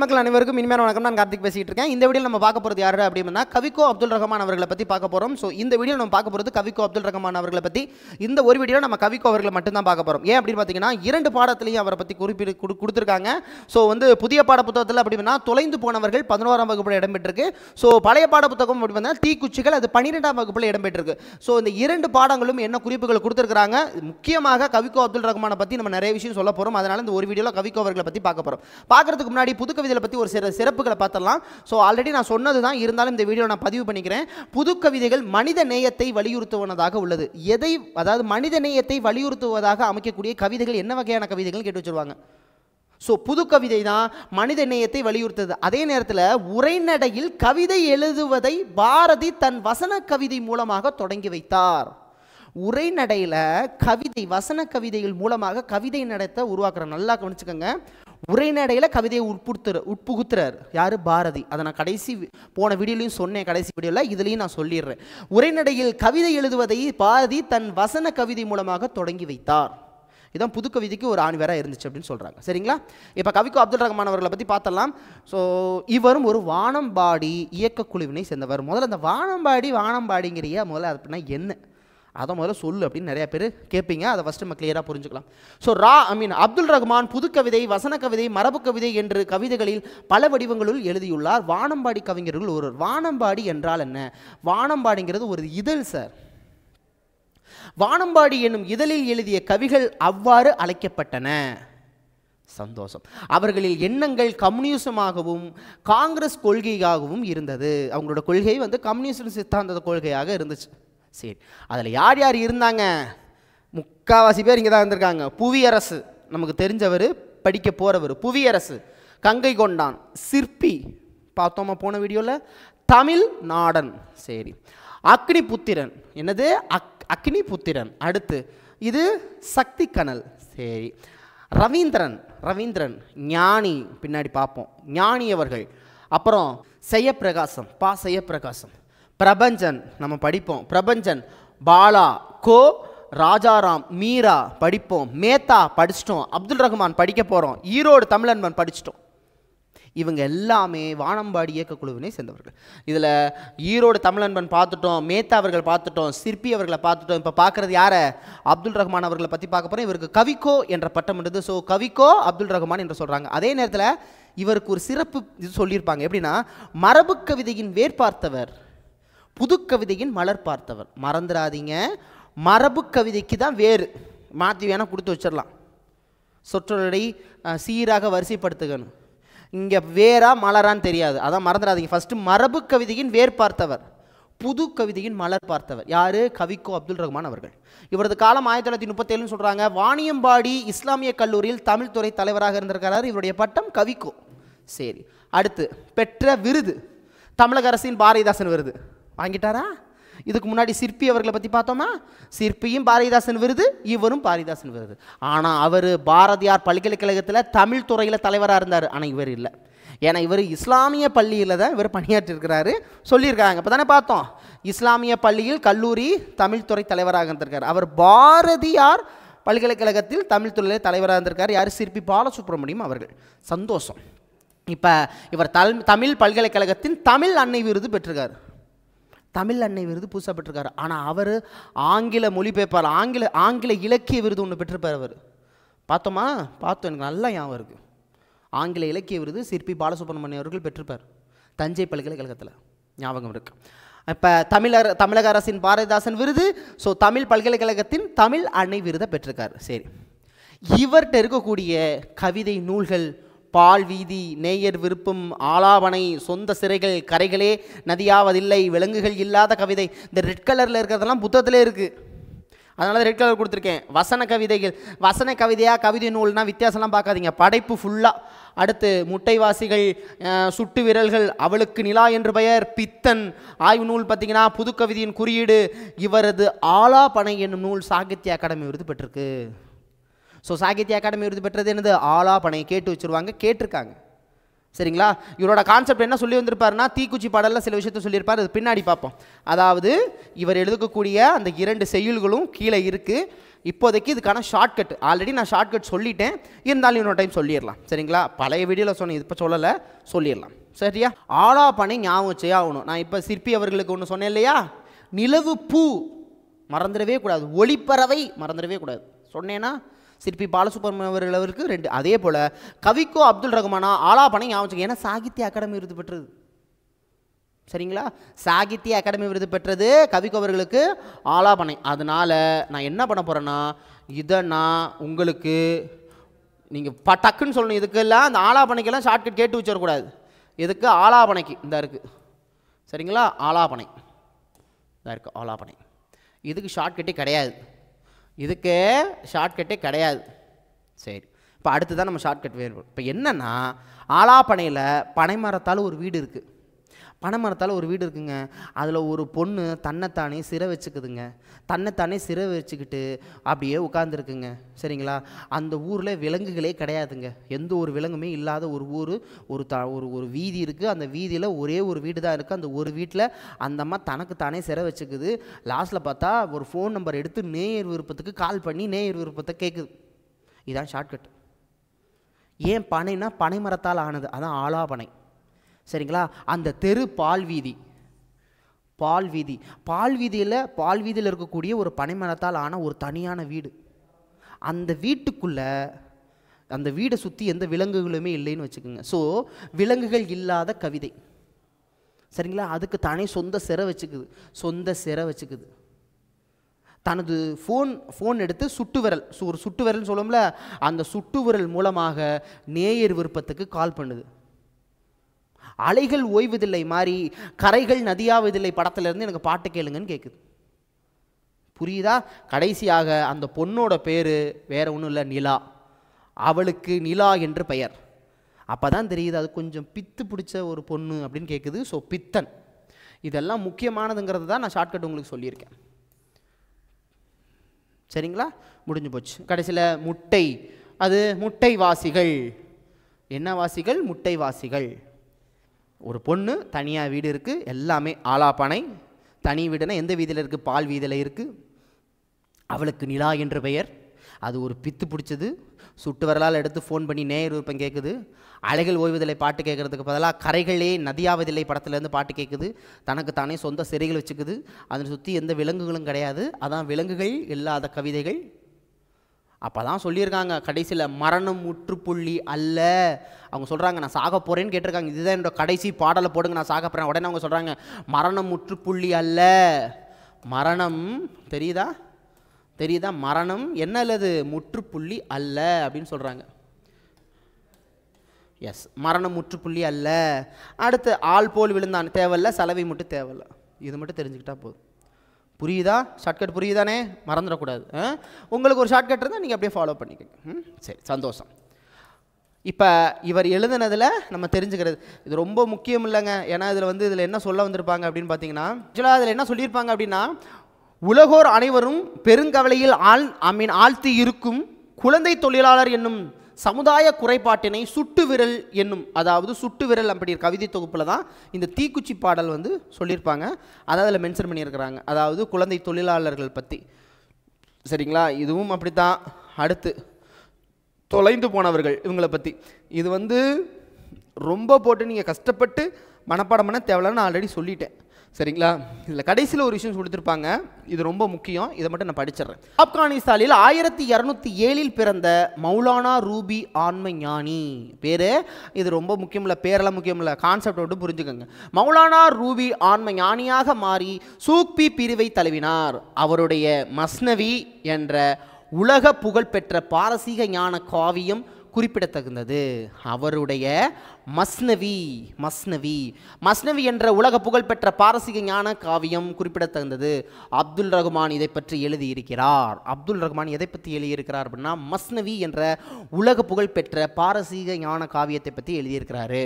மக்கள் அனைவருக்கும் இனிமேல் வணக்கம் நான் கார்த்திக் பேசிட்டு இருக்கேன் இந்த வீடியோ நம்ம பார்க்க போகிறது யாரு அப்படின்னா கவிக்கோ அப்துல் ரஹமான் அவர்களை பற்றி பார்க்க போகிறோம் ஸோ இந்த வீடியோ நம்ம பார்க்க போகிறது கவிக்கோ அப்துல் ரஹமான் அவர்களை பற்றி இந்த ஒரு வீடியோ நம்ம கவிக்கோ அவர்களை மட்டும்தான் பார்க்க போகிறோம் ஏன் அப்படின்னு பார்த்தீங்கன்னா இரண்டு பாடத்திலையும் அவரை பற்றி குறிப்பிட்டு கொடுத்துருக்காங்க ஸோ வந்து புதிய பாட புத்தகத்தில் அப்படின்னா தொலைந்து போனவர்கள் பதினோராம் வகுப்பில் இடம்பெற்றிருக்கு ஸோ பழைய பாட புத்தகம் அப்படின்னா தீக்குச்சிகள் அது பன்னிரெண்டாம் வகுப்பில் இடம்பெற்றிருக்கு ஸோ இந்த இரண்டு பாடங்களும் என்ன குறிப்புகள் கொடுத்துருக்காங்க முக்கியமாக கவிக்கோ அப்துல் ரஹமானை பற்றி நம்ம நிறைய விஷயம் சொல்ல போகிறோம் அதனால் இந்த ஒரு வீடியோவில் கவிக்கோ அவர்களை பற்றி பார்க்க போகிறோம் பார்க்குறதுக்கு முன்னாடி புது புதுக்கவிதையில் பற்றி ஒரு சில சிறப்புகளை பார்த்துடலாம் ஸோ ஆல்ரெடி நான் சொன்னது தான் இருந்தாலும் இந்த வீடியோ நான் பதிவு பண்ணிக்கிறேன் புதுக்கவிதைகள் மனித நேயத்தை வலியுறுத்துவனதாக உள்ளது எதை அதாவது மனித நேயத்தை வலியுறுத்துவதாக அமைக்கக்கூடிய கவிதைகள் என்ன வகையான கவிதைகள் கேட்டு வச்சுருவாங்க ஸோ புது கவிதை தான் மனித நேயத்தை வலியுறுத்தது அதே நேரத்தில் உரைநடையில் கவிதை எழுதுவதை பாரதி தன் வசன கவிதை மூலமாக தொடங்கி வைத்தார் உரைநடையில் கவிதை வசன கவிதைகள் மூலமாக கவிதை நடத்தை உருவாக்குற நல்லா கவனிச்சுக்கோங்க உரைநடையில் கவிதையை உட்புத்துற உட்புகுத்துறாரு யார் பாரதி அதை நான் கடைசி போன வீடியோலையும் சொன்னேன் கடைசி வீடியோவில் இதுலேயும் நான் சொல்லிடுறேன் உரைநடையில் கவிதை எழுதுவதை பாரதி தன் வசன கவிதை மூலமாக தொடங்கி வைத்தார் இதான் புது கவிதைக்கு ஒரு ஆணிவராக இருந்துச்சு அப்படின்னு சொல்கிறாங்க சரிங்களா இப்போ கவிக்கு அப்துல் ரஹ்மான் அவர்களை பற்றி பார்த்தலாம் ஸோ இவரும் ஒரு வானம்பாடி இயக்க குழுவினை சேர்ந்தவர் முதல்ல அந்த வானம்பாடி வானம்பாடிங்கிறிய முதல்ல அப்படின்னா என்ன அதை முதல்ல சொல்லு அப்படின்னு நிறைய பேர் கேட்பீங்க அதை ஃபஸ்ட்டு நம்ம கிளியராக புரிஞ்சுக்கலாம் ஸோ ரா ஐ மீன் அப்துல் ரஹ்மான் புது கவிதை வசன கவிதை மரபு கவிதை என்று கவிதைகளில் பல வடிவங்களுள் எழுதியுள்ளார் வானம்பாடி கவிஞர்கள் ஒருவர் வானம்பாடி என்றால் என்ன வானம்பாடிங்கிறது ஒரு இதழ் சார் வானம்பாடி என்னும் இதழில் எழுதிய கவிகள் அவ்வாறு அழைக்கப்பட்டன சந்தோஷம் அவர்களில் எண்ணங்கள் கம்யூனிசமாகவும் காங்கிரஸ் கொள்கையாகவும் இருந்தது அவங்களோட கொள்கை வந்து கம்யூனிசம் சித்தாந்த கொள்கையாக இருந்துச்சு சரி அதில் யார் யார் இருந்தாங்க முக்காவாசி பேர் இங்கே தான் இருந்திருக்காங்க புவியரசு நமக்கு தெரிஞ்சவர் படிக்க போகிறவர் புவியரசு கங்கை கொண்டான் சிற்பி பார்த்தோமா போன வீடியோவில் தமிழ் நாடன் சரி அக்னி புத்திரன் என்னது அக் அக்னி புத்திரன் அடுத்து இது சக்தி கனல் சரி ரவீந்திரன் ரவீந்திரன் ஞானி பின்னாடி பார்ப்போம் ஞானி அவர்கள் அப்புறம் செய்யப்பிரகாசம் பா செய்யப்பிரகாசம் பிரபஞ்சன் நம்ம படிப்போம் பிரபஞ்சன் பாலா கோ ராஜாராம் மீரா படிப்போம் மேத்தா படிச்சிட்டோம் அப்துல் ரஹ்மான் படிக்க போகிறோம் ஈரோடு தமிழன்பன் படிச்சிட்டோம் இவங்க எல்லாமே வானம்பாடி இயக்க குழுவினை சேர்ந்தவர்கள் இதில் ஈரோடு தமிழன்பன் பார்த்துட்டோம் மேத்தா அவர்கள் பார்த்துட்டோம் சிற்பி அவர்களை பார்த்துட்டோம் இப்போ பார்க்குறது யாரை அப்துல் ரஹ்மான் அவர்களை பற்றி பார்க்க போகிறோம் இவருக்கு கவிக்கோ என்ற பட்டம் இருந்தது ஸோ கவிக்கோ அப்துல் ரஹ்மான் என்று சொல்கிறாங்க அதே நேரத்தில் இவருக்கு ஒரு சிறப்பு இது சொல்லியிருப்பாங்க எப்படின்னா மரபு கவிதையின் வேர்பார்த்தவர் புது கவிதையின் மலர் பார்த்தவர் மறந்துடாதீங்க மரபு கவிதைக்கு தான் வேறு மாற்றி வேணால் கொடுத்து வச்சிடலாம் சொற்றொடரை சீராக வரிசைப்படுத்துகணும் இங்கே வேறா மலரான்னு தெரியாது அதான் மறந்துடாதீங்க ஃபஸ்ட்டு மரபு கவிதையின் வேர் பார்த்தவர் புது கவிதையின் மலர் பார்த்தவர் யார் கவிக்கோ அப்துல் ரஹ்மான் அவர்கள் இவரது காலம் ஆயிரத்தி தொள்ளாயிரத்தி முப்பத்தேழுன்னு சொல்கிறாங்க வாணியம்பாடி இஸ்லாமிய கல்லூரியில் தமிழ்துறை தலைவராக இருந்திருக்கிறார் இவருடைய பட்டம் கவிக்கோ சரி அடுத்து பெற்ற விருது தமிழக அரசின் பாரதிதாசன் விருது வாங்கிட்டாரா இதுக்கு முன்னாடி சிற்பி அவர்களை பற்றி பார்த்தோமா சிற்பியும் பாரதிதாசன் விருது இவரும் பாரதிதாசன் விருது ஆனால் அவர் பாரதியார் பல்கலைக்கழகத்தில் தமிழ் துறையில் தலைவராக இருந்தார் ஆனால் இவர் இல்லை ஏன்னா இவர் இஸ்லாமிய பள்ளியில் தான் இவர் பணியாற்றிருக்கிறாரு சொல்லியிருக்காங்க இப்போ தானே பார்த்தோம் இஸ்லாமிய பள்ளியில் கல்லூரி தமிழ்துறை தலைவராக இருந்திருக்கார் அவர் பாரதியார் பல்கலைக்கழகத்தில் தமிழ் துறையில் தலைவராக இருந்திருக்கார் யார் சிற்பி பாலசுப்ரமணியம் அவர்கள் சந்தோஷம் இப்போ இவர் தமிழ் பல்கலைக்கழகத்தின் தமிழ் அன்னை விருது பெற்றிருக்கார் தமிழ் அன்னை விருது புதுசாக பெற்றிருக்காரு ஆனால் அவர் ஆங்கில மொழிபெயர்ப்பாளர் ஆங்கில ஆங்கில இலக்கிய விருது ஒன்று பெற்றிருப்பார் அவர் பார்த்தோமா பார்த்தோம் எனக்கு நல்லா ஞாபகம் இருக்குது ஆங்கில இலக்கிய விருது சிற்பி பாலசுப்ரமணியம் அவர்கள் பெற்றிருப்பார் தஞ்சை பல்கலைக்கழகத்தில் ஞாபகம் இருக்குது இப்போ தமிழர் தமிழக அரசின் பாரதிதாசன் விருது ஸோ தமிழ் பல்கலைக்கழகத்தின் தமிழ் அன்னை விருதை பெற்றிருக்கார் சரி இவர்கிட்ட இருக்கக்கூடிய கவிதை நூல்கள் பால் வீதி நேயர் விருப்பம் ஆலாவணை சொந்த சிறைகள் கரைகளே நதியாவதில்லை விலங்குகள் இல்லாத கவிதை இந்த ரெட் கலரில் இருக்கிறதெல்லாம் புத்தகத்திலே இருக்குது அதனால ரெட் கலர் கொடுத்துருக்கேன் வசன கவிதைகள் வசன கவிதையாக கவிதை நூல்னால் வித்தியாசம்லாம் பார்க்காதீங்க படைப்பு ஃபுல்லாக அடுத்து முட்டைவாசிகள் சுட்டு விரல்கள் அவளுக்கு நிலா என்று பெயர் பித்தன் ஆய்வு நூல் பார்த்தீங்கன்னா புதுக்கவிதையின் குறியீடு இவரது ஆலா பனை என்னும் நூல் சாகித்ய அகாடமி விருது பெற்றிருக்கு ஸோ சாகித்ய அகாடமி விருது பெற்றது என்னது ஆலாபனை கேட்டு வச்சுருவாங்க கேட்டிருக்காங்க சரிங்களா இவரோட கான்செப்ட் என்ன சொல்லி வந்திருப்பாருன்னா தீக்குச்சி பாடலில் சில விஷயத்த சொல்லியிருப்பார் அது பின்னாடி பார்ப்போம் அதாவது இவர் எழுதுக்கக்கூடிய அந்த இரண்டு செய்யுள்களும் கீழே இருக்குது இப்போதைக்கு இதுக்கான ஷார்ட்கட் ஆல்ரெடி நான் ஷார்ட்கட் சொல்லிட்டேன் இருந்தாலும் இன்னொரு டைம் சொல்லிடலாம் சரிங்களா பழைய வீடியோவில் சொன்னேன் இப்போ சொல்லலை சொல்லிடலாம் சரியா ஆலாப்பனை ஞாபகம் வச்சே ஆகணும் நான் இப்போ சிற்பி அவர்களுக்கு ஒன்று சொன்னேன் இல்லையா நிலவு பூ மறந்துடவே கூடாது ஒளிப்பறவை மறந்துடவே கூடாது சொன்னேன்னா சிற்பி பாலசுப்ரமணியம் அவர்கள் அவருக்கு ரெண்டு அதே போல் கவிக்கோ அப்துல் ரகுமானா ஆலாபனை ஞாபகம் ஏன்னா சாகித்ய அகாடமி விருது பெற்றது சரிங்களா சாகித்ய அகாடமி விருது பெற்றது கவிக்கோ அவர்களுக்கு ஆலாபனை அதனால் நான் என்ன பண்ண போகிறேன்னா இதை நான் உங்களுக்கு நீங்கள் ப டக்குன்னு சொல்லணும் இதுக்கெல்லாம் அந்த ஆலாபனைக்கெல்லாம் ஷார்ட்கட் கேட்டு வச்சிடக்கூடாது இதுக்கு ஆலாபனைக்கு இந்த இருக்குது சரிங்களா ஆலாபனை இதாக இருக்குது ஆலாபனை இதுக்கு ஷார்ட்கட்டே கிடையாது இதுக்கு ஷார்ட்கட்டே கிடையாது சரி இப்போ அடுத்து தான் நம்ம ஷார்ட்கட் வேறு இப்போ என்னென்னா ஆலாப்பனையில் பனைமரத்தால் ஒரு வீடு இருக்குது பனைமரத்தால் ஒரு வீடு இருக்குங்க அதில் ஒரு பொண்ணு தன்னைத்தானே சிறை வச்சுக்குதுங்க தன்னைத்தானே சிறை வச்சுக்கிட்டு அப்படியே உட்காந்துருக்குங்க சரிங்களா அந்த ஊரில் விலங்குகளே கிடையாதுங்க எந்த ஒரு விலங்குமே இல்லாத ஒரு ஊர் ஒரு த ஒரு ஒரு வீதி இருக்குது அந்த வீதியில் ஒரே ஒரு வீடு தான் இருக்குது அந்த ஒரு வீட்டில் அந்த அம்மா தனக்கு தானே சிறை வச்சுக்குது லாஸ்ட்டில் பார்த்தா ஒரு ஃபோன் நம்பர் எடுத்து நேயர் விருப்பத்துக்கு கால் பண்ணி நேயர் விருப்பத்தை கேட்குது இதுதான் ஷார்ட்கட் ஏன் பனைனா பனை மரத்தால் ஆனது அதான் ஆலா பனை சரிங்களா அந்த தெரு பால் வீதி பால் வீதி பால் வீதியில் பால் வீதியில் இருக்கக்கூடிய ஒரு பனைமரத்தால் ஆன ஒரு தனியான வீடு அந்த வீட்டுக்குள்ளே அந்த வீடை சுற்றி எந்த விலங்குகளுமே இல்லைன்னு வச்சுக்கோங்க ஸோ விலங்குகள் இல்லாத கவிதை சரிங்களா அதுக்கு தானே சொந்த சிறை வச்சுக்குது சொந்த சிறை வச்சுக்குது தனது ஃபோன் ஃபோன் எடுத்து சுட்டு விரல் ஒரு சுட்டு விரல்னு சொல்லும்ல அந்த சுட்டு விரல் மூலமாக நேயர் விருப்பத்துக்கு கால் பண்ணுது அலைகள் ஓய்வதில்லை மாதிரி கரைகள் நதியாவதில்லை படத்துலேருந்து எனக்கு பாட்டு கேளுங்கன்னு கேட்குது புரியுதா கடைசியாக அந்த பொண்ணோட பேர் வேற ஒன்றும் இல்லை நிலா அவளுக்கு நிலா என்று பெயர் அப்போ தான் தெரியுது அது கொஞ்சம் பித்து பிடிச்ச ஒரு பொண்ணு அப்படின்னு கேட்குது ஸோ பித்தன் இதெல்லாம் முக்கியமானதுங்கிறது தான் நான் ஷார்ட்கட் உங்களுக்கு சொல்லியிருக்கேன் சரிங்களா முடிஞ்சு போச்சு கடைசியில் முட்டை அது முட்டைவாசிகள் என்ன வாசிகள் முட்டைவாசிகள் ஒரு பொண்ணு தனியாக வீடு இருக்குது எல்லாமே ஆலாப்பானை தனி வீடுனா எந்த வீதியில் இருக்குது பால் வீதியில் இருக்குது அவளுக்கு நிலா என்ற பெயர் அது ஒரு பித்து பிடிச்சது சுட்டு வரலால் எடுத்து ஃபோன் பண்ணி நேர் விருப்பம் கேட்குது அலைகள் ஓய்வதில்லை பாட்டு கேட்குறதுக்கு பதிலாக கரைகளே நதியாவதில்லை படத்துலேருந்து பாட்டு கேட்குது தனக்கு தானே சொந்த சிறைகள் வச்சுக்குது அதனை சுற்றி எந்த விலங்குகளும் கிடையாது அதான் விலங்குகள் இல்லாத கவிதைகள் அப்போ தான் சொல்லியிருக்காங்க கடைசியில் மரணம் முற்றுப்புள்ளி அல்ல அவங்க சொல்கிறாங்க நான் சாக போகிறேன்னு கேட்டிருக்காங்க இதுதான் என்னோட கடைசி பாடலை போடுங்க நான் சாக போகிறேன் உடனே அவங்க சொல்கிறாங்க மரணம் முற்றுப்புள்ளி அல்ல மரணம் தெரியுதா தெரியுதா மரணம் என்ன அல்லது முற்றுப்புள்ளி அல்ல அப்படின்னு சொல்கிறாங்க எஸ் மரணம் முற்றுப்புள்ளி அல்ல அடுத்து ஆள் போல் விழுந்தான் தேவையில்ல செலவை மட்டும் தேவையில்ல இது மட்டும் தெரிஞ்சுக்கிட்டா போதும் புரியுதா ஷார்ட்கட் புரியுதானே மறந்துடக்கூடாது உங்களுக்கு ஒரு ஷார்ட்கட் இருந்தால் நீங்கள் அப்படியே ஃபாலோ பண்ணிக்கோங்க சரி சந்தோஷம் இப்போ இவர் எழுதுனதில் நம்ம தெரிஞ்சுக்கிறது இது ரொம்ப முக்கியம் இல்லைங்க ஏன்னா இதில் வந்து இதில் என்ன சொல்ல வந்திருப்பாங்க அப்படின்னு பார்த்தீங்கன்னா ஆக்சுவலாக அதில் என்ன சொல்லியிருப்பாங்க அப்படின்னா உலகோர் அனைவரும் பெருங்கவலையில் ஆழ் ஐ மீன் ஆழ்த்தி இருக்கும் குழந்தை தொழிலாளர் என்னும் சமுதாய குறைபாட்டினை சுட்டு விரல் என்னும் அதாவது சுட்டு விரல் அப்படி கவிதை தொகுப்பில் தான் இந்த தீக்குச்சி பாடல் வந்து சொல்லியிருப்பாங்க அதை அதில் மென்ஷன் பண்ணியிருக்கிறாங்க அதாவது குழந்தை தொழிலாளர்கள் பற்றி சரிங்களா இதுவும் அப்படி தான் அடுத்து தொலைந்து போனவர்கள் இவங்களை பற்றி இது வந்து ரொம்ப போட்டு நீங்கள் கஷ்டப்பட்டு மனப்பாடம் பண்ண தேவையில்லன்னு ஆல்ரெடி சொல்லிட்டேன் சரிங்களா இதில் கடைசியில் ஒரு விஷயம் கொடுத்துருப்பாங்க இது ரொம்ப முக்கியம் இதை மட்டும் நான் படிச்சிடுறேன் ஆப்கானிஸ்தானில் ஆயிரத்தி இரநூத்தி ஏழில் பிறந்த மௌலானா ரூபி ஆன்ம ஞானி பேர் இது ரொம்ப முக்கியம் இல்லை பேரெல்லாம் முக்கியம் இல்லை கான்செப்ட் மட்டும் புரிஞ்சுக்கோங்க மௌலானா ரூபி ஆன்ம ஞானியாக மாறி சூக்பி பிரிவை தழுவினார் அவருடைய மஸ்னவி என்ற உலக புகழ்பெற்ற பாரசீக ஞான காவியம் குறிப்பிடத்தகுந்தது அவருடைய மஸ்னவி மஸ்னவி மஸ்னவி என்ற உலக புகழ்பெற்ற பாரசீக ஞான காவியம் குறிப்பிடத்தகுந்தது அப்துல் ரகுமான் இதை பற்றி எழுதியிருக்கிறார் அப்துல் ரகுமான் எதை பற்றி எழுதியிருக்கிறார் அப்படின்னா மஸ்னவி என்ற உலக புகழ்பெற்ற பாரசீக ஞான காவியத்தை பற்றி எழுதியிருக்கிறாரு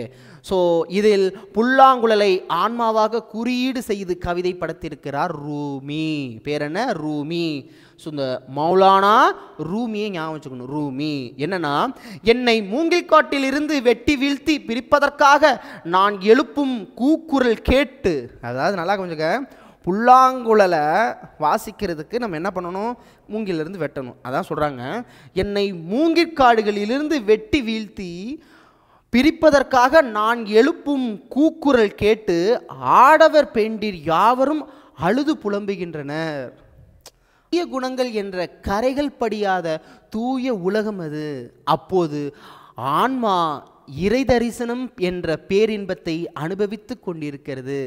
ஸோ இதில் புல்லாங்குழலை ஆன்மாவாக குறியீடு செய்து கவிதை படுத்திருக்கிறார் ரூமி பேர் என்ன ரூமி ஸோ இந்த மௌலானா ரூமியை ஞாபகம் வச்சுக்கணும் ரூமி என்னன்னா என்னை மூங்கில் இருந்து வெட்டி வீழ்த்தி பிரிப்பதற்காக நான் எழுப்பும் கூக்குரல் கேட்டு அதாவது நல்லா கொஞ்சம் புல்லாங்குழலை வாசிக்கிறதுக்கு நம்ம என்ன பண்ணணும் மூங்கிலிருந்து வெட்டணும் அதான் சொல்கிறாங்க என்னை மூங்கிற்காடுகளிலிருந்து வெட்டி வீழ்த்தி பிரிப்பதற்காக நான் எழுப்பும் கூக்குரல் கேட்டு ஆடவர் பெண்டிர் யாவரும் அழுது புலம்புகின்றனர் தீய குணங்கள் என்ற கரைகள் படியாத தூய உலகம் அது அப்போது ஆன்மா இறை தரிசனம் என்ற பேரின்பத்தை அனுபவித்து கொண்டிருக்கிறது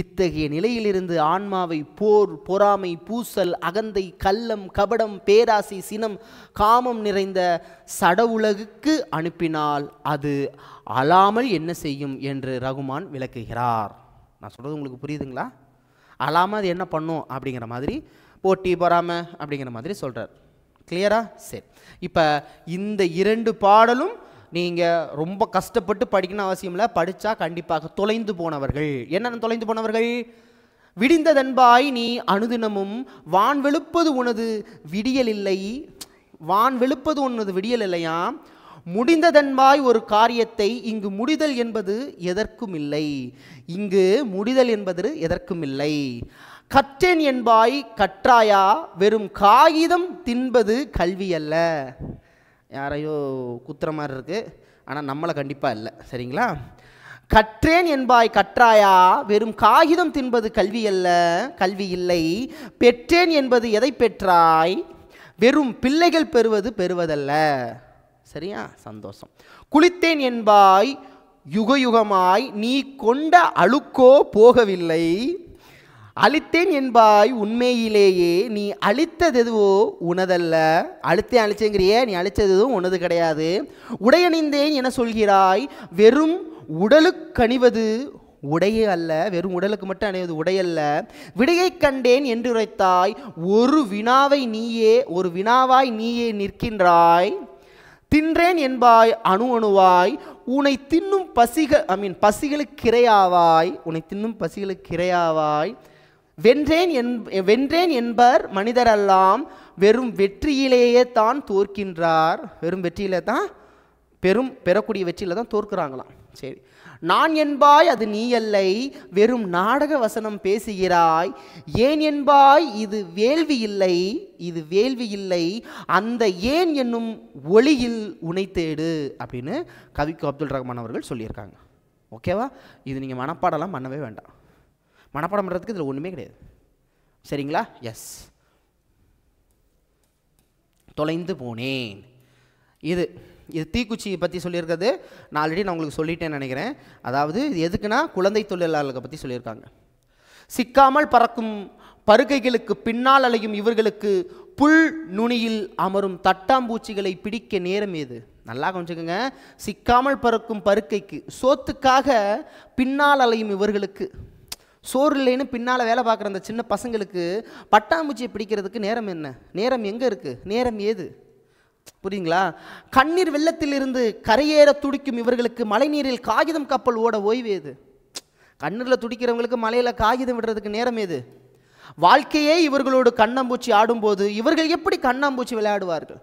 இத்தகைய நிலையிலிருந்து ஆன்மாவை போர் பொறாமை பூசல் அகந்தை கள்ளம் கபடம் பேராசை சினம் காமம் நிறைந்த சடவுலகுக்கு அனுப்பினால் அது அழாமல் என்ன செய்யும் என்று ரகுமான் விளக்குகிறார் நான் சொல்கிறது உங்களுக்கு புரியுதுங்களா அழாமல் அது என்ன பண்ணும் அப்படிங்கிற மாதிரி போட்டி பொறாமை அப்படிங்கிற மாதிரி சொல்கிறார் கிளியரா சரி இப்போ இந்த இரண்டு பாடலும் நீங்கள் ரொம்ப கஷ்டப்பட்டு படிக்கணும் அவசியம் இல்லை படித்தா கண்டிப்பாக தொலைந்து போனவர்கள் என்னென்ன தொலைந்து போனவர்கள் விடிந்ததன்பாய் நீ அனுதினமும் வான் வெளுப்பது உனது விடியல் இல்லை வான் வெளுப்பது உனது விடியல் இல்லையா முடிந்ததன்பாய் ஒரு காரியத்தை இங்கு முடிதல் என்பது எதற்கும் இல்லை இங்கு முடிதல் என்பது எதற்கும் இல்லை கற்றேன் என்பாய் கற்றாயா வெறும் காகிதம் தின்பது கல்வி அல்ல யாரையோ குத்துற மாதிரி இருக்குது ஆனால் நம்மளை கண்டிப்பாக இல்லை சரிங்களா கற்றேன் என்பாய் கற்றாயா வெறும் காகிதம் தின்பது கல்வி அல்ல கல்வி இல்லை பெற்றேன் என்பது எதை பெற்றாய் வெறும் பிள்ளைகள் பெறுவது பெறுவதல்ல சரியா சந்தோஷம் குளித்தேன் என்பாய் யுகயுகமாய் நீ கொண்ட அழுக்கோ போகவில்லை அழித்தேன் என்பாய் உண்மையிலேயே நீ அழித்தது எதுவோ உனதல்ல அழித்தேன் அழிச்சேங்கிறிய நீ அழித்தது எதுவும் உனது கிடையாது உடையணிந்தேன் என சொல்கிறாய் வெறும் உடலுக்கணிவது உடையே அல்ல வெறும் உடலுக்கு மட்டும் அணிவது உடையல்ல விடையை கண்டேன் என்று உரைத்தாய் ஒரு வினாவை நீயே ஒரு வினாவாய் நீயே நிற்கின்றாய் தின்றேன் என்பாய் அணு அணுவாய் உன்னை தின்னும் பசிகள் ஐ மீன் பசிகளுக்கு இரையாவாய் உன்னை தின்னும் பசிகளுக்கு இரையாவாய் வென்றேன் என் வென்றேன் என்பர் மனிதரெல்லாம் வெறும் வெற்றியிலேயே தான் தோற்கின்றார் வெறும் வெற்றியில தான் பெரும் பெறக்கூடிய வெற்றியில் தான் தோற்கிறாங்களாம் சரி நான் என்பாய் அது நீ அல்லை வெறும் நாடக வசனம் பேசுகிறாய் ஏன் என்பாய் இது வேள்வி இல்லை இது வேள்வி இல்லை அந்த ஏன் என்னும் ஒளியில் உனைத்தேடு அப்படின்னு கவிக்கு அப்துல் ரஹ்மான் அவர்கள் சொல்லியிருக்காங்க ஓகேவா இது நீங்கள் மனப்பாடெல்லாம் பண்ணவே வேண்டாம் மனப்பாடம் பண்ணுறதுக்கு இதில் ஒன்றுமே கிடையாது சரிங்களா எஸ் தொலைந்து போனேன் இது இது தீக்குச்சியை பற்றி சொல்லியிருக்கிறது நான் ஆல்ரெடி நான் உங்களுக்கு சொல்லிட்டேன்னு நினைக்கிறேன் அதாவது இது எதுக்குன்னா குழந்தை தொழிலாளர்களை பற்றி சொல்லியிருக்காங்க சிக்காமல் பறக்கும் பருக்கைகளுக்கு பின்னால் அலையும் இவர்களுக்கு புல் நுனியில் அமரும் தட்டாம்பூச்சிகளை பிடிக்க நேரம் ஏது நல்லா கொஞ்சிக்கோங்க சிக்காமல் பறக்கும் பருக்கைக்கு சோத்துக்காக பின்னால் அலையும் இவர்களுக்கு சோறு இல்லைன்னு பின்னால் வேலை பார்க்குற அந்த சின்ன பசங்களுக்கு பட்டாம்பூச்சியை பிடிக்கிறதுக்கு நேரம் என்ன நேரம் எங்கே இருக்குது நேரம் ஏது புரியுங்களா கண்ணீர் வெள்ளத்திலிருந்து கரையேற துடிக்கும் இவர்களுக்கு மழைநீரில் காகிதம் கப்பல் ஓட ஓய்வு எது கண்ணீரில் துடிக்கிறவங்களுக்கு மலையில் காகிதம் விடுறதுக்கு நேரம் ஏது வாழ்க்கையே இவர்களோடு கண்ணாம்பூச்சி ஆடும்போது இவர்கள் எப்படி கண்ணாம்பூச்சி விளையாடுவார்கள்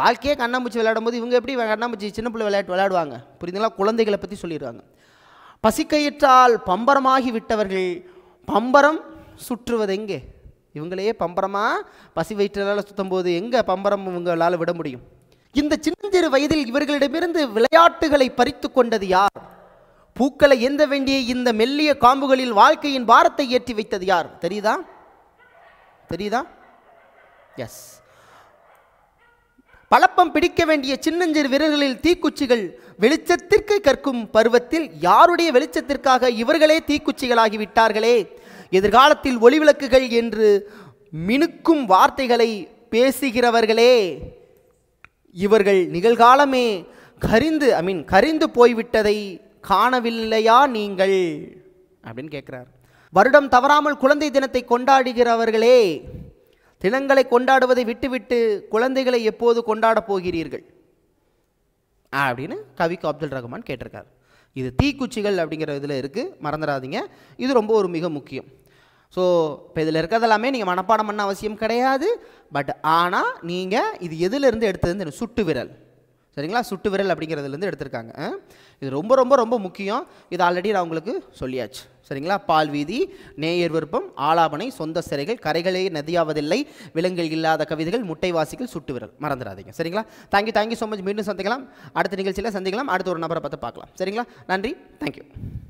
வாழ்க்கையே கண்ணாம்பூச்சி விளையாடும் போது இவங்க எப்படி கண்ணாம்பூச்சி சின்ன பிள்ளை விளையாட்டு விளையாடுவாங்க புரியுதுங்களா குழந்தைகளை பற்றி சொல்லிடுவாங்க பசிக்கையிற்றால் பம்பரமாகி விட்டவர்கள் பம்பரம் சுற்றுவதெங்கே இவங்களையே பம்பரமாக பசி வயிற்றால் சுத்தும் போது எங்கே பம்பரம் இவங்களால் விட முடியும் இந்த சின்னஞ்சிறு வயதில் இவர்களிடமிருந்து விளையாட்டுகளை பறித்து கொண்டது யார் பூக்களை எந்த வேண்டிய இந்த மெல்லிய காம்புகளில் வாழ்க்கையின் பாரத்தை ஏற்றி வைத்தது யார் தெரியுதா தெரியுதா எஸ் பழப்பம் பிடிக்க வேண்டிய சின்னஞ்சிறு வீரர்களில் தீக்குச்சிகள் வெளிச்சத்திற்கு கற்கும் பருவத்தில் யாருடைய வெளிச்சத்திற்காக இவர்களே தீக்குச்சிகளாகிவிட்டார்களே எதிர்காலத்தில் ஒளிவிளக்குகள் என்று மினுக்கும் வார்த்தைகளை பேசுகிறவர்களே இவர்கள் நிகழ்காலமே கரிந்து ஐ மீன் கரிந்து போய்விட்டதை காணவில்லையா நீங்கள் அப்படின்னு கேட்குறார் வருடம் தவறாமல் குழந்தை தினத்தை கொண்டாடுகிறவர்களே தினங்களை கொண்டாடுவதை விட்டுவிட்டு குழந்தைகளை எப்போது கொண்டாடப் போகிறீர்கள் அப்படின்னு கவிக்கு அப்துல் ரஹ்மான் கேட்டிருக்கார் இது தீக்குச்சிகள் அப்படிங்கிற இதில் இருக்குது மறந்துடாதீங்க இது ரொம்ப ஒரு மிக முக்கியம் ஸோ இப்போ இதில் இருக்கிறதெல்லாமே நீங்கள் மனப்பாடம் பண்ண அவசியம் கிடையாது பட் ஆனால் நீங்கள் இது எதுலேருந்து எடுத்ததுன்னு சுட்டு விரல் சரிங்களா சுட்டு விரல் அப்படிங்கிறதுலேருந்து எடுத்திருக்காங்க இது ரொம்ப ரொம்ப ரொம்ப முக்கியம் இது ஆல்ரெடி நான் உங்களுக்கு சொல்லியாச்சு சரிங்களா பால் வீதி நேயர் விருப்பம் ஆலாபனை சொந்த சிறைகள் கரைகளே நதியாவதில்லை விலங்குகள் இல்லாத கவிதைகள் முட்டைவாசிகள் சுட்டு விரல் மறந்துடாதீங்க சரிங்களா தேங்க்யூ தேங்க்யூ ஸோ மச் மீண்டும் சந்திக்கலாம் அடுத்த நிகழ்ச்சியில் சந்திக்கலாம் அடுத்த ஒரு நபரை பார்த்து பார்க்கலாம் சரிங்களா நன்றி தேங்க்யூ